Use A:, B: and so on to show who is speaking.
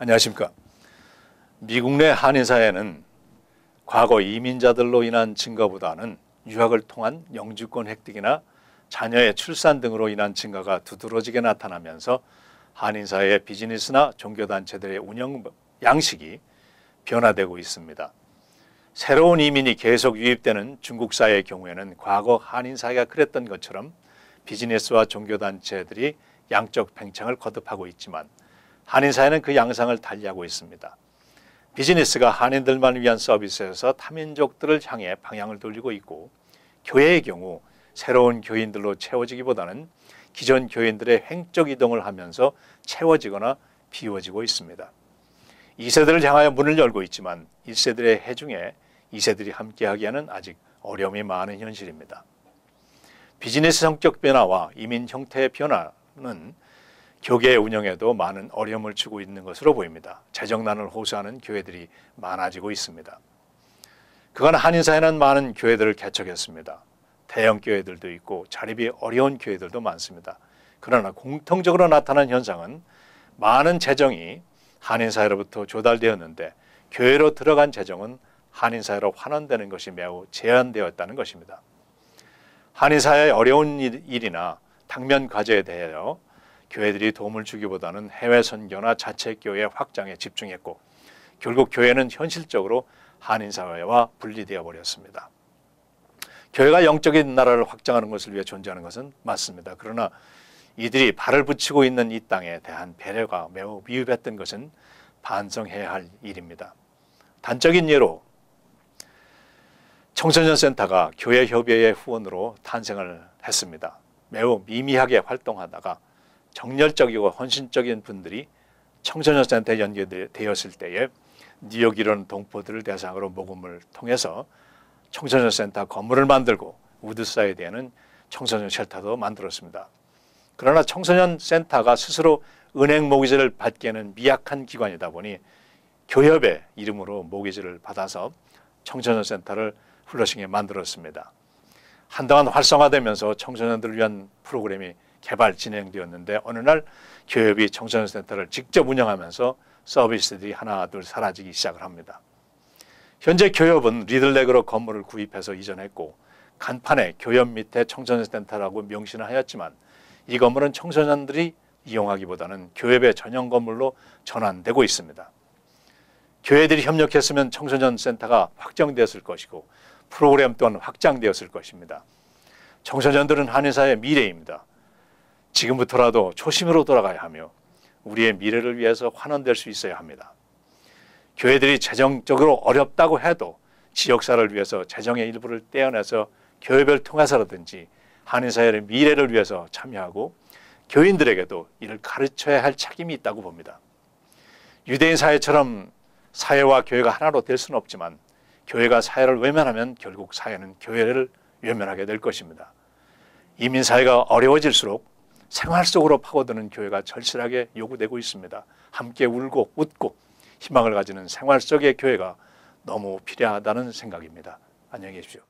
A: 안녕하십니까. 미국 내 한인 사회는 과거 이민자들로 인한 증가보다는 유학을 통한 영주권 획득이나 자녀의 출산 등으로 인한 증가가 두드러지게 나타나면서 한인 사회의 비즈니스나 종교 단체들의 운영 양식이 변화되고 있습니다. 새로운 이민이 계속 유입되는 중국 사회의 경우에는 과거 한인 사회가 그랬던 것처럼 비즈니스와 종교 단체들이 양적 팽창을 거듭하고 있지만 한인사회는 그 양상을 달리하고 있습니다. 비즈니스가 한인들만 위한 서비스에서 타민족들을 향해 방향을 돌리고 있고 교회의 경우 새로운 교인들로 채워지기보다는 기존 교인들의 횡적 이동을 하면서 채워지거나 비워지고 있습니다. 2세들을 향하여 문을 열고 있지만 1세들의 해중에 2세들이 함께하기에는 아직 어려움이 많은 현실입니다. 비즈니스 성격 변화와 이민 형태의 변화는 교계 운영에도 많은 어려움을 주고 있는 것으로 보입니다. 재정난을 호소하는 교회들이 많아지고 있습니다. 그간 한인사회는 많은 교회들을 개척했습니다. 대형 교회들도 있고 자립이 어려운 교회들도 많습니다. 그러나 공통적으로 나타난 현상은 많은 재정이 한인사회로부터 조달되었는데 교회로 들어간 재정은 한인사회로 환원되는 것이 매우 제한되었다는 것입니다. 한인사회의 어려운 일이나 당면 과제에 대하여 교회들이 도움을 주기보다는 해외 선교나 자체 교회 확장에 집중했고 결국 교회는 현실적으로 한인 사회와 분리되어 버렸습니다. 교회가 영적인 나라를 확장하는 것을 위해 존재하는 것은 맞습니다. 그러나 이들이 발을 붙이고 있는 이 땅에 대한 배려가 매우 미흡했던 것은 반성해야 할 일입니다. 단적인 예로 청소년 센터가 교회 협의회 후원으로 탄생을 했습니다. 매우 미미하게 활동하다가 정열적이고 헌신적인 분들이 청소년 센터에 연계되었을 때에 뉴욕 이런 동포들을 대상으로 모금을 통해서 청소년 센터 건물을 만들고 우드사이대에는 청소년 쉘터도 만들었습니다. 그러나 청소년 센터가 스스로 은행 모기지를 받기에는 미약한 기관이다 보니 교협의 이름으로 모기지를 받아서 청소년 센터를 플러싱에 만들었습니다. 한동안 활성화되면서 청소년들을 위한 프로그램이 개발 진행되었는데 어느 날 교협이 청소년센터를 직접 운영하면서 서비스들이 하나 둘 사라지기 시작을 합니다. 현재 교협은 리들렉으로 건물을 구입해서 이전했고 간판에 교협 밑에 청소년센터라고 명시는 하였지만 이 건물은 청소년들이 이용하기보다는 교회의 전용 건물로 전환되고 있습니다. 교회들이 협력했으면 청소년 센터가 확정되었을 것이고 프로그램 또한 확장되었을 것입니다. 청소년들은 한인사의 미래입니다. 지금부터라도 초심으로 돌아가야 하며 우리의 미래를 위해서 환원될 수 있어야 합니다. 교회들이 재정적으로 어렵다고 해도 지역사를 위해서 재정의 일부를 떼어내서 교회별 통해서라든지 한인사회의 미래를 위해서 참여하고 교인들에게도 이를 가르쳐야 할 책임이 있다고 봅니다. 유대인 사회처럼 사회와 교회가 하나로 될 수는 없지만 교회가 사회를 외면하면 결국 사회는 교회를 외면하게 될 것입니다. 이민사회가 어려워질수록 생활 속으로 파고드는 교회가 절실하게 요구되고 있습니다. 함께 울고 웃고 희망을 가지는 생활 속의 교회가 너무 필요하다는 생각입니다. 안녕히 계십시오.